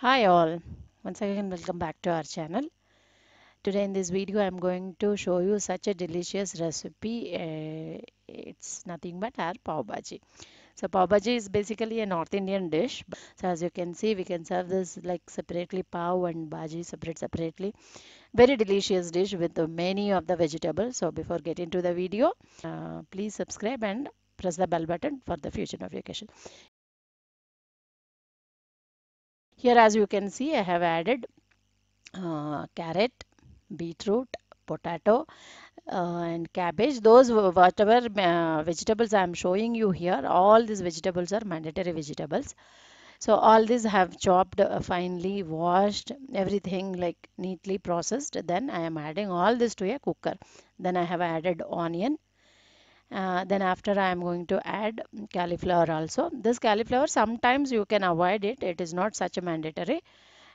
hi all once again welcome back to our channel today in this video i'm going to show you such a delicious recipe uh, it's nothing but our pav bhaji so pav bhaji is basically a north indian dish so as you can see we can serve this like separately pav and bhaji separate separately very delicious dish with many of the vegetables so before getting to the video uh, please subscribe and press the bell button for the future notification here as you can see I have added uh, carrot, beetroot, potato uh, and cabbage those whatever uh, vegetables I am showing you here all these vegetables are mandatory vegetables so all these have chopped uh, finely washed everything like neatly processed then I am adding all this to a cooker then I have added onion uh, then after I am going to add cauliflower also this cauliflower sometimes you can avoid it it is not such a mandatory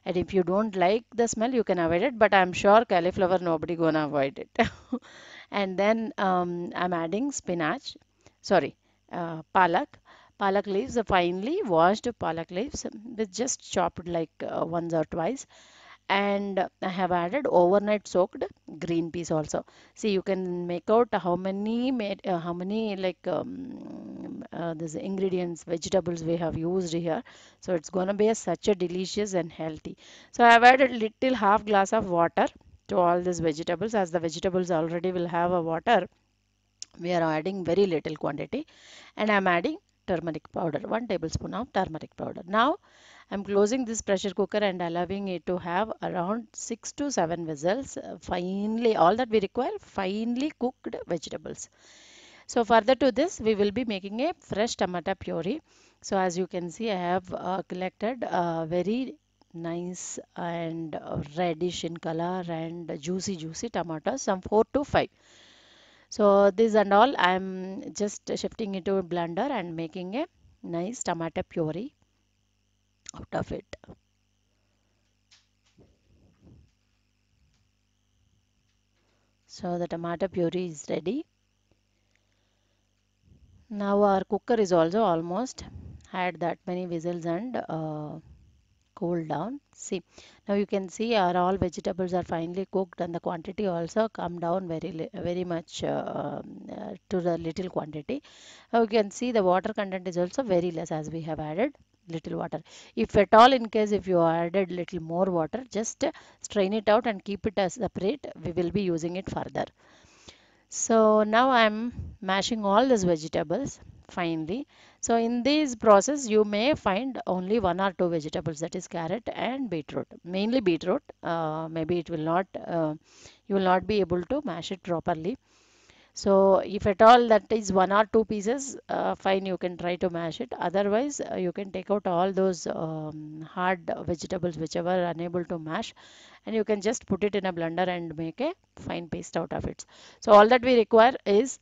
and if you don't like the smell you can avoid it but I'm sure cauliflower nobody gonna avoid it and then um, I'm adding spinach sorry uh, palak palak leaves finely washed palak leaves with just chopped like uh, once or twice and I have added overnight soaked green peas also see you can make out how many made uh, how many like um, uh, this ingredients vegetables we have used here so it's gonna be a, such a delicious and healthy so I have added little half glass of water to all these vegetables as the vegetables already will have a water we are adding very little quantity and I'm adding turmeric powder 1 tablespoon of turmeric powder now i'm closing this pressure cooker and allowing it to have around 6 to 7 vessels. uh, finely all that we require finely cooked vegetables so further to this we will be making a fresh tomato puree so as you can see i have uh, collected uh, very nice and uh, reddish in color and juicy juicy tomatoes some 4 to 5 so this and all i am just shifting into blender and making a nice tomato puree out of it so the tomato puree is ready now our cooker is also almost had that many whistles and uh, cool down see now you can see our all vegetables are finely cooked and the quantity also come down very very much uh, um, uh, to the little quantity now you can see the water content is also very less as we have added little water if at all in case if you added little more water just strain it out and keep it as separate we will be using it further so now i'm mashing all these vegetables finely so in this process you may find only one or two vegetables that is carrot and beetroot mainly beetroot uh, maybe it will not uh, you will not be able to mash it properly. So if at all that is one or two pieces, uh, fine, you can try to mash it. Otherwise, uh, you can take out all those um, hard vegetables whichever are unable to mash and you can just put it in a blender and make a fine paste out of it. So all that we require is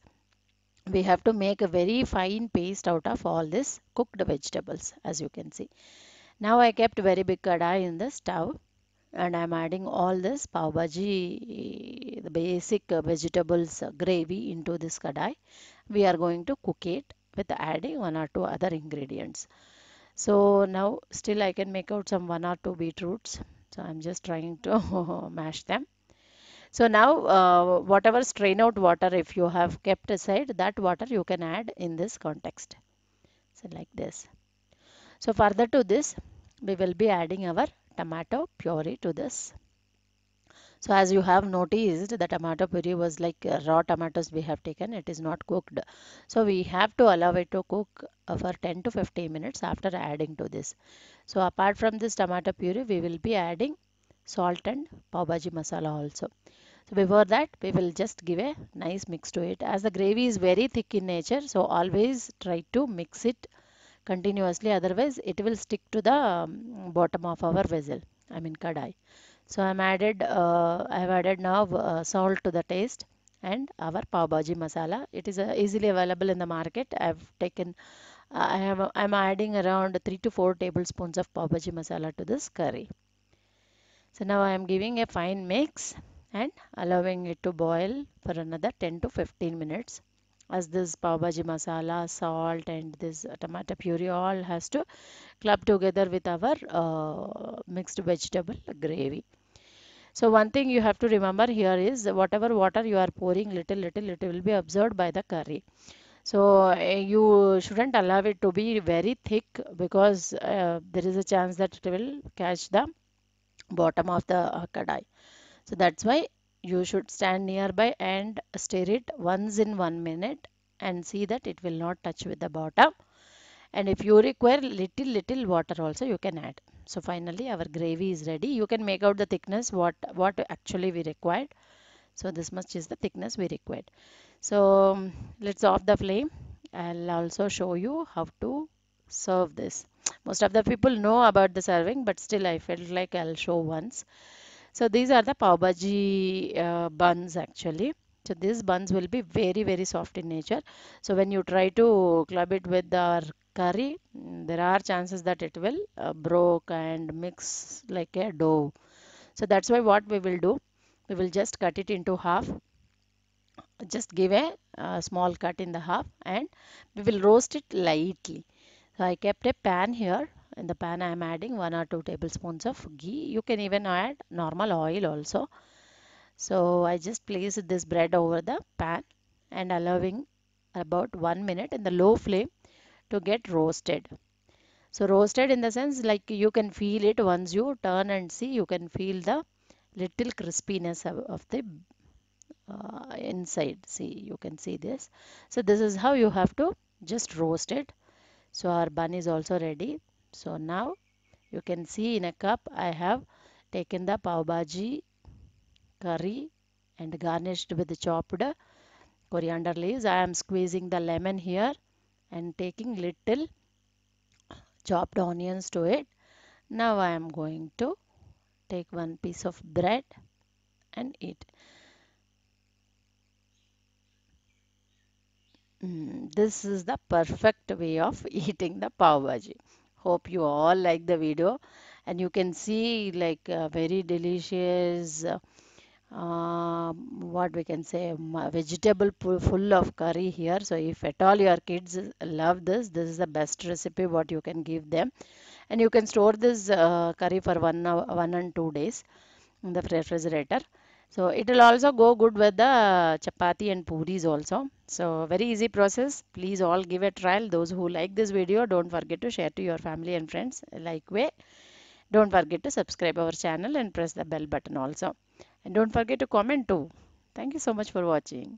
we have to make a very fine paste out of all this cooked vegetables as you can see. Now I kept very big kadai in the stove and I'm adding all this pav bhaji, the basic vegetables uh, gravy into this kadai. We are going to cook it with adding one or two other ingredients. So now still I can make out some one or two beetroots. So I'm just trying to mash them. So now uh, whatever strain out water if you have kept aside that water you can add in this context. So like this. So further to this we will be adding our tomato puree to this. So as you have noticed the tomato puree was like uh, raw tomatoes we have taken it is not cooked. So we have to allow it to cook uh, for 10 to 15 minutes after adding to this. So apart from this tomato puree we will be adding salt and pav bhaji masala also. So before that we will just give a nice mix to it. As the gravy is very thick in nature so always try to mix it continuously otherwise it will stick to the um, bottom of our vessel I mean kadai. So I'm added uh, I have added now uh, salt to the taste and our pav bhaji masala. It is uh, easily available in the market. I have taken I am adding around 3 to 4 tablespoons of pav bhaji masala to this curry. So now I am giving a fine mix and allowing it to boil for another 10 to 15 minutes as this pav bhaji masala, salt and this tomato puree all has to club together with our uh, mixed vegetable gravy. So one thing you have to remember here is whatever water you are pouring little little it will be absorbed by the curry. So eh, you shouldn't allow it to be very thick because uh, there is a chance that it will catch the bottom of the uh, kadai so that's why you should stand nearby and stir it once in one minute and see that it will not touch with the bottom and if you require little little water also you can add so finally our gravy is ready you can make out the thickness what what actually we required so this much is the thickness we required so let's off the flame i'll also show you how to serve this most of the people know about the serving but still i felt like i'll show once so these are the pav bhaji uh, buns actually so these buns will be very very soft in nature so when you try to club it with our curry mm, there are chances that it will uh, broke and mix like a dough so that's why what we will do we will just cut it into half just give a, a uh, small cut in the half and we will roast it lightly so i kept a pan here in the pan i am adding one or two tablespoons of ghee you can even add normal oil also so i just placed this bread over the pan and allowing about one minute in the low flame to get roasted so roasted in the sense like you can feel it once you turn and see you can feel the little crispiness of, of the uh, inside see you can see this so this is how you have to just roast it so our bun is also ready so now you can see in a cup I have taken the pav bhaji curry and garnished with chopped coriander leaves I am squeezing the lemon here and taking little chopped onions to it now I am going to take one piece of bread and eat Mm, this is the perfect way of eating the pav bhaji. Hope you all like the video and you can see like uh, very delicious uh, um, what we can say uh, vegetable full of curry here so if at all your kids love this this is the best recipe what you can give them and you can store this uh, curry for one one and two days in the refrigerator so it will also go good with the chapati and puris also. So very easy process. Please all give a trial. Those who like this video, don't forget to share to your family and friends. Like way, don't forget to subscribe our channel and press the bell button also. And don't forget to comment too. Thank you so much for watching.